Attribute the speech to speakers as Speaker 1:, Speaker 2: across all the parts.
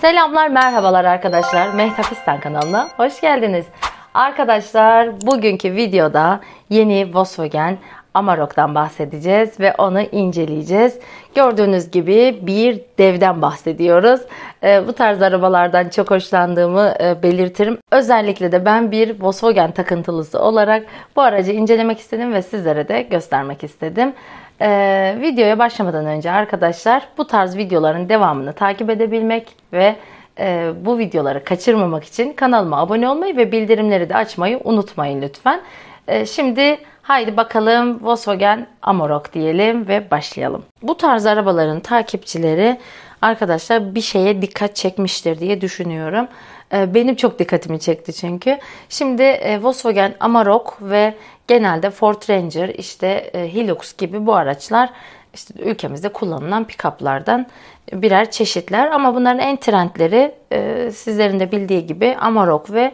Speaker 1: Selamlar, merhabalar arkadaşlar. Mehtapistan kanalına hoş geldiniz. Arkadaşlar bugünkü videoda yeni Volkswagen Amarok'tan bahsedeceğiz ve onu inceleyeceğiz. Gördüğünüz gibi bir devden bahsediyoruz. E, bu tarz arabalardan çok hoşlandığımı e, belirtirim. Özellikle de ben bir Volkswagen takıntılısı olarak bu aracı incelemek istedim ve sizlere de göstermek istedim. Ee, videoya başlamadan önce arkadaşlar bu tarz videoların devamını takip edebilmek ve e, bu videoları kaçırmamak için kanalıma abone olmayı ve bildirimleri de açmayı unutmayın lütfen. E, şimdi haydi bakalım Volkswagen Amarok diyelim ve başlayalım. Bu tarz arabaların takipçileri arkadaşlar bir şeye dikkat çekmiştir diye düşünüyorum. Ee, benim çok dikkatimi çekti çünkü. Şimdi e, Volkswagen Amarok ve genelde Ford Ranger, işte e, Hilux gibi bu araçlar işte ülkemizde kullanılan pikaplardan birer çeşitler. Ama bunların en trendleri e, sizlerin de bildiği gibi Amarok ve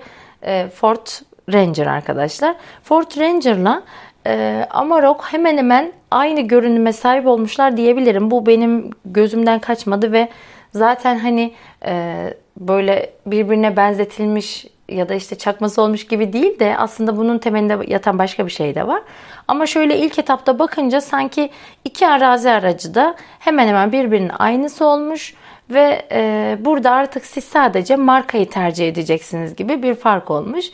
Speaker 1: Ford Ranger arkadaşlar. Ford Ranger'la e, ee, Amarok hemen hemen aynı görünüme sahip olmuşlar diyebilirim. Bu benim gözümden kaçmadı ve zaten hani e, böyle birbirine benzetilmiş ya da işte çakması olmuş gibi değil de aslında bunun temelinde yatan başka bir şey de var. Ama şöyle ilk etapta bakınca sanki iki arazi aracı da hemen hemen birbirinin aynısı olmuş. Ve e, burada artık siz sadece markayı tercih edeceksiniz gibi bir fark olmuş.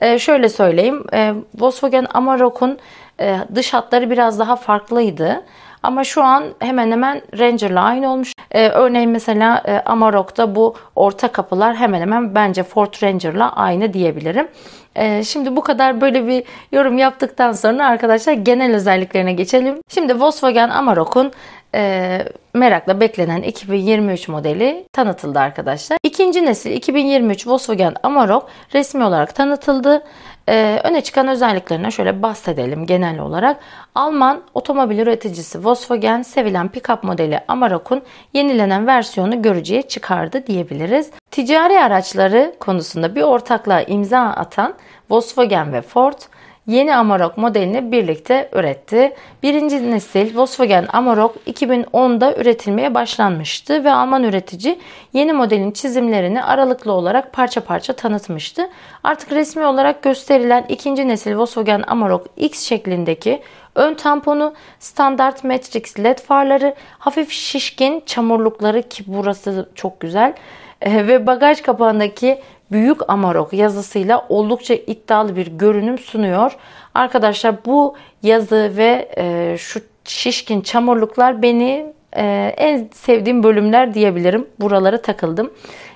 Speaker 1: E, şöyle söyleyeyim, e, Volkswagen Amarok'un e, dış hatları biraz daha farklıydı. Ama şu an hemen hemen Ranger'la aynı olmuş. Ee, örneğin mesela e, Amarok'ta bu orta kapılar hemen hemen bence Ford Ranger'la aynı diyebilirim. Ee, şimdi bu kadar böyle bir yorum yaptıktan sonra arkadaşlar genel özelliklerine geçelim. Şimdi Volkswagen Amarok'un e, merakla beklenen 2023 modeli tanıtıldı arkadaşlar. İkinci nesil 2023 Volkswagen Amarok resmi olarak tanıtıldı. E, öne çıkan özelliklerine şöyle bahsedelim genel olarak. Alman otomobil üreticisi Volkswagen sevilen pick-up modeli Amarok'un yenilenen versiyonu görücüye çıkardı diyebiliriz. Ticari araçları konusunda bir ortaklığa imza atan Volkswagen ve Ford yeni Amarok modelini birlikte üretti. Birinci nesil Volkswagen Amarok 2010'da üretilmeye başlanmıştı ve Alman üretici yeni modelin çizimlerini aralıklı olarak parça parça tanıtmıştı. Artık resmi olarak gösterilen ikinci nesil Volkswagen Amarok X şeklindeki ön tamponu, standart Matrix led farları, hafif şişkin çamurlukları ki burası çok güzel ve bagaj kapağındaki Büyük Amarok yazısıyla oldukça iddialı bir görünüm sunuyor. Arkadaşlar bu yazı ve e, şu şişkin çamurluklar beni e, en sevdiğim bölümler diyebilirim. Buralara takıldım.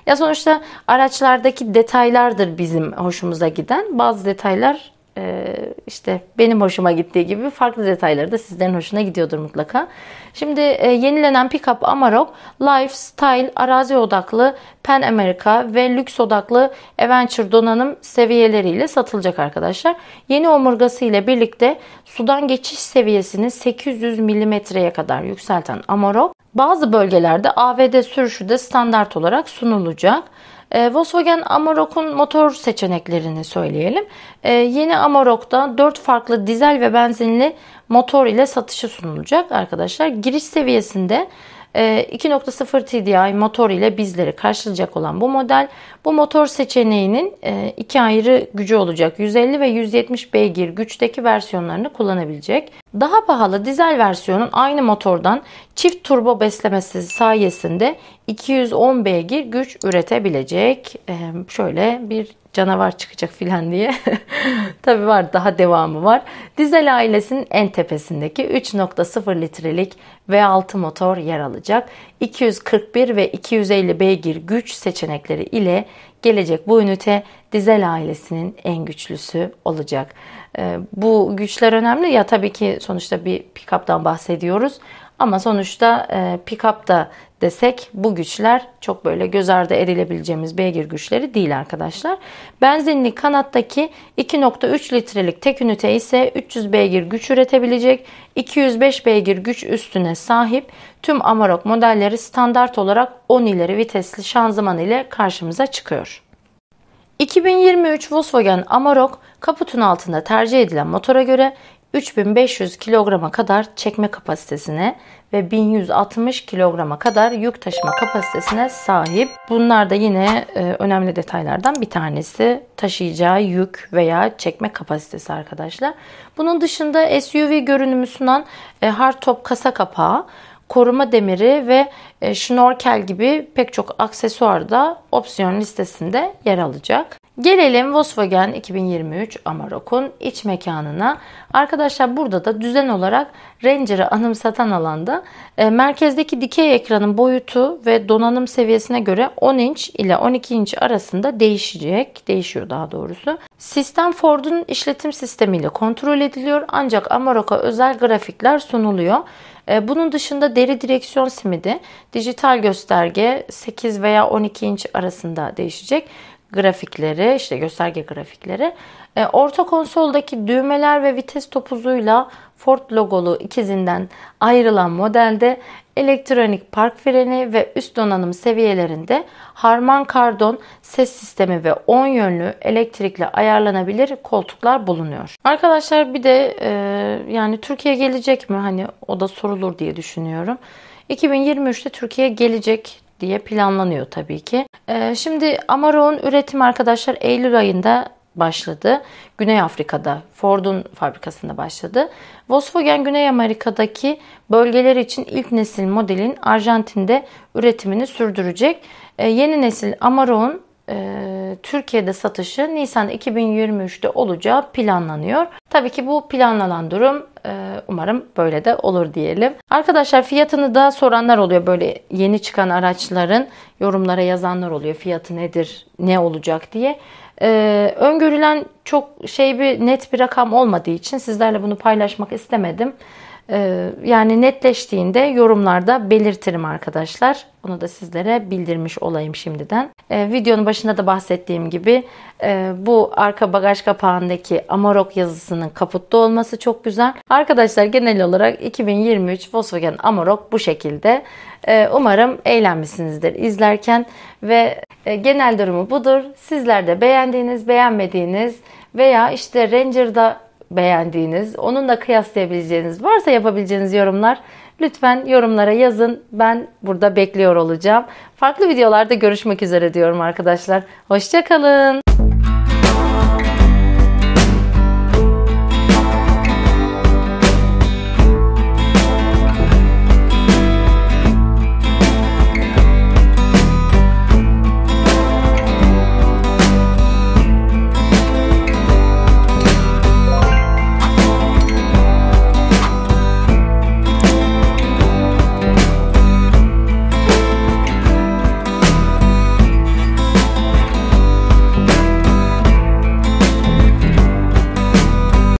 Speaker 1: Ya sonuçta araçlardaki detaylardır bizim hoşumuza giden. Bazı detaylar ee, işte benim hoşuma gittiği gibi farklı detayları da sizlerin hoşuna gidiyordur mutlaka. Şimdi e, yenilenen pickup Amarok lifestyle, arazi odaklı Pan America ve lüks odaklı Adventure donanım seviyeleriyle satılacak arkadaşlar. Yeni omurgası ile birlikte sudan geçiş seviyesini 800 mm'ye kadar yükselten Amarok bazı bölgelerde AVD sürüşü de standart olarak sunulacak. E, Volkswagen Amarok'un motor seçeneklerini söyleyelim. E, yeni Amarok'ta 4 farklı dizel ve benzinli motor ile satışı sunulacak arkadaşlar. Giriş seviyesinde 2.0 ee, TDI motor ile bizleri karşılayacak olan bu model bu motor seçeneğinin e, iki ayrı gücü olacak. 150 ve 170 beygir güçteki versiyonlarını kullanabilecek. Daha pahalı dizel versiyonun aynı motordan çift turbo beslemesi sayesinde 210 beygir güç üretebilecek. Ee, şöyle bir canavar çıkacak filan diye. Tabi var daha devamı var. Dizel ailesinin en tepesindeki 3.0 litrelik V6 motor yer alacak. 241 ve 250 beygir güç seçenekleri ile gelecek bu ünite dizel ailesinin en güçlüsü olacak. Ee, bu güçler önemli ya tabii ki sonuçta bir pick-up'tan bahsediyoruz. Ama sonuçta e, pick-up da desek bu güçler çok böyle göz ardı edilebileceğimiz beygir güçleri değil arkadaşlar. Benzinli kanattaki 2.3 litrelik tek ünite ise 300 beygir güç üretebilecek. 205 beygir güç üstüne sahip tüm Amarok modelleri standart olarak 10 ileri vitesli şanzıman ile karşımıza çıkıyor. 2023 Volkswagen Amarok kaputun altında tercih edilen motora göre 3500 kilograma kadar çekme kapasitesine ve 1160 kilograma kadar yük taşıma kapasitesine sahip. Bunlar da yine e, önemli detaylardan bir tanesi taşıyacağı yük veya çekme kapasitesi arkadaşlar. Bunun dışında SUV görünümü sunan e, top kasa kapağı, koruma demiri ve şnorkel e, gibi pek çok aksesuar da opsiyon listesinde yer alacak. Gelelim Volkswagen 2023 Amarok'un iç mekanına. Arkadaşlar burada da düzen olarak Ranger'ı anımsatan alanda e, merkezdeki dikey ekranın boyutu ve donanım seviyesine göre 10 inç ile 12 inç arasında değişecek, değişiyor daha doğrusu. Sistem Ford'un işletim sistemiyle kontrol ediliyor ancak Amarok'a özel grafikler sunuluyor. E, bunun dışında deri direksiyon simidi dijital gösterge 8 veya 12 inç arasında değişecek grafikleri, işte gösterge grafikleri. E, orta konsoldaki düğmeler ve vites topuzuyla Ford logolu ikizinden ayrılan modelde elektronik park freni ve üst donanım seviyelerinde Harman Kardon ses sistemi ve 10 yönlü elektrikle ayarlanabilir koltuklar bulunuyor. Arkadaşlar bir de e, yani Türkiye gelecek mi? Hani o da sorulur diye düşünüyorum. 2023'te Türkiye gelecek diye planlanıyor tabii ki. E, şimdi Amaro'nun üretim arkadaşlar Eylül ayında başladı. Güney Afrika'da Ford'un fabrikasında başladı. Volkswagen Güney Amerika'daki bölgeler için ilk nesil modelin Arjantin'de üretimini sürdürecek. E, yeni nesil Amaro'nun e, Türkiye'de satışı Nisan 2023'te olacağı planlanıyor. Tabii ki bu planlanan durum. E, umarım böyle de olur diyelim. Arkadaşlar fiyatını da soranlar oluyor. Böyle yeni çıkan araçların yorumlara yazanlar oluyor. Fiyatı nedir, ne olacak diye. E, öngörülen çok şey bir net bir rakam olmadığı için sizlerle bunu paylaşmak istemedim. Ee, yani netleştiğinde yorumlarda belirtirim arkadaşlar. Bunu da sizlere bildirmiş olayım şimdiden. Ee, videonun başında da bahsettiğim gibi e, bu arka bagaj kapağındaki Amarok yazısının kaputta olması çok güzel. Arkadaşlar genel olarak 2023 Volkswagen Amarok bu şekilde. Ee, umarım eğlenmişsinizdir izlerken ve e, genel durumu budur. Sizler de beğendiğiniz, beğenmediğiniz veya işte Ranger'da beğendiğiniz, onunla kıyaslayabileceğiniz varsa yapabileceğiniz yorumlar lütfen yorumlara yazın. Ben burada bekliyor olacağım. Farklı videolarda görüşmek üzere diyorum arkadaşlar. Hoşçakalın.